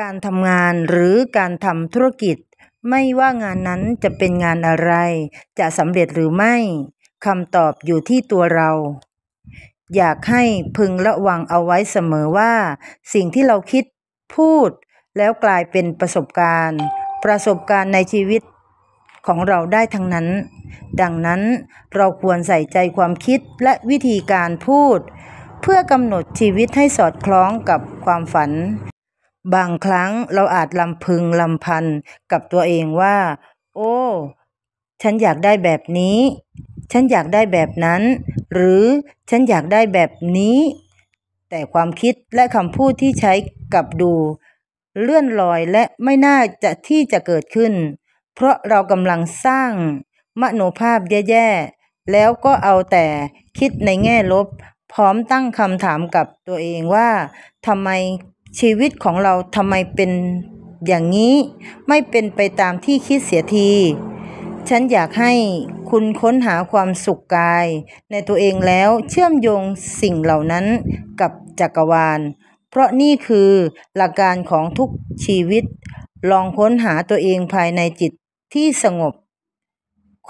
การทำงานหรือการทำธุรกิจ ไม่ว่างานนั้นจะเป็นงานอะไร จะสำเร็จหรือไม่คำตอบอยู่ที่ตัวเรา อยากให้พึงระวังเอาไว้เสมอว่า สิ่งที่เราคิดพูด แล้วกลายเป็นประสบการณ์ ประสบการณ์ในชีวิต ของเราได้ทั้งนั้น ดังนั้นเราควรใส่ใจความคิดและวิธีการพูด เพื่อกำหนดชีวิตให้สอดคล้องกับความฝันบางครั้งเราอาจลำพึงลำพันกับตัวเองว่า โอ้ฉันอยากได้แบบนี้ ฉันอยากได้แบบนั้น หรือฉันอยากได้แบบนี้ แต่ความคิดและคำพูดที่ใช้กับดู เลื่อนลอยและไม่น่าจะที่จะเกิดขึ้น เพราะเรากำลังสร้างมโนภาพแย่ๆ แล้วก็เอาแต่คิดในแง่ลบ พร้อมตั้งคำถามกับตัวเองว่าทำไมชีวิตของเราทำไมเป็นอย่างนี้ไม่เป็นไปตามที่คิดเสียที ฉันอยากให้คุณค้นหาความสุขกาย ในตัวเองแล้วเชื่อมโยงสิ่งเหล่านั้นกับจักรวาล เพราะนี่คือหลักการของทุกชีวิต ลองค้นหาตัวเองภายในจิตที่สงบ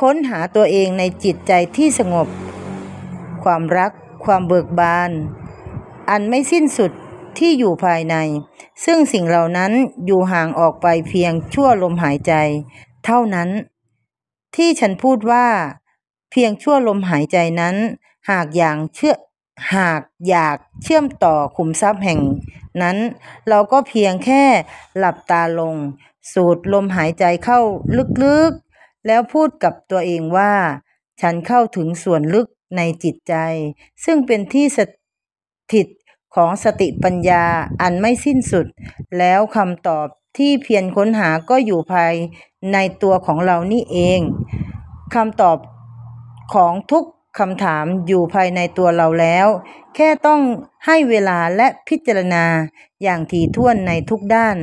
ค้นหาตัวเองในจิตใจที่สงบ ความรักความเบิกบาน อันไม่สิ้นสุดที่อยู่ภายใน ซึ่งสิ่งเหล่านั้นอยู่ห่างออกไปเพียงชั่วลมหายใจ เท่านั้น ที่ฉันพูดว่า เพียงชั่วลมหายใจนั้น หากอย่างเชื่อ หากอยากเชื่อมต่อขุมทรัพย์แห่ง นั้น เราก็เพียงแค่หลับตาลง สูดลมหายใจเข้าลึกๆ แล้วพูดกับตัวเองว่า ฉันเข้าถึงส่วนลึกในจิตใจ ซึ่งเป็นที่สถิตของสติปัญญาอันไม่สิ้นสุด แล้วคำตอบที่เพียรค้นหาก็อยู่ภายในตัวของเรานี่เองคำตอบของทุกคำถามอยู่ภายในตัวเราแล้ว แค่ต้องให้เวลาและพิจารณาอย่างถี่ถ้วนในทุกด้าน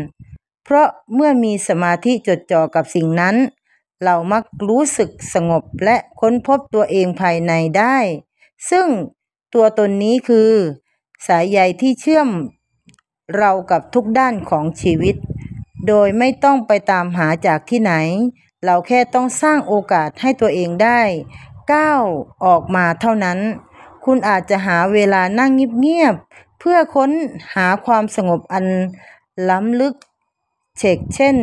เพราะเมื่อมีสมาธิจดจ่อกับสิ่งนั้น เรามักรู้สึกสงบและค้นพบตัวเองภายในได้ ซึ่งตัวตนนี้คือสายใยที่เชื่อมเรากับทุกด้านของชีวิต โดยไม่ต้องไปตามหาจากที่ไหน เราแค่ต้องสร้างโอกาสให้ตัวเองได้ก้าวออกมาเท่านั้น คุณอาจจะหาเวลานั่งเงียบๆเพื่อค้นหาความสงบอันล้ำลึกเชกเช่น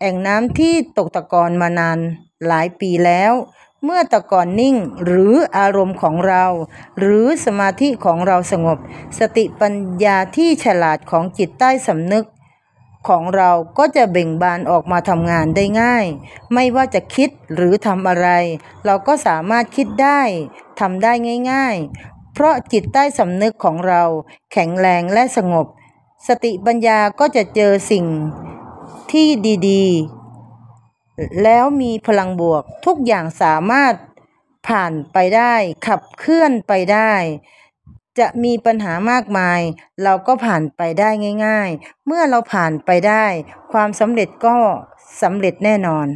แอ่งน้ำที่ตกตะกอนมานานหลายปีแล้วเมื่อตะก่อนนิ่งหรืออารมณ์ของเรา หรือสมาธิของเราสงบ สติปัญญาที่ฉลาดของจิตใต้สำนึก ของเราก็จะเบ่งบานออกมาทำงานได้ง่าย ไม่ว่าจะคิดหรือทำอะไร เราก็สามารถคิดได้ทำได้ง่าย ๆ เพราะจิตใต้สำนึกของเรา แข็งแรงและสงบ สติปัญญาก็จะเจอสิ่งที่ดีแล้วมีพลังบวกทุกอย่างสามารถผ่านไปได้ ขับเคลื่อนไปได้ จะมีปัญหามากมาย เราก็ผ่านไปได้ง่าย ๆ เมื่อเราผ่านไปได้ ความสำเร็จก็สำเร็จแน่นอน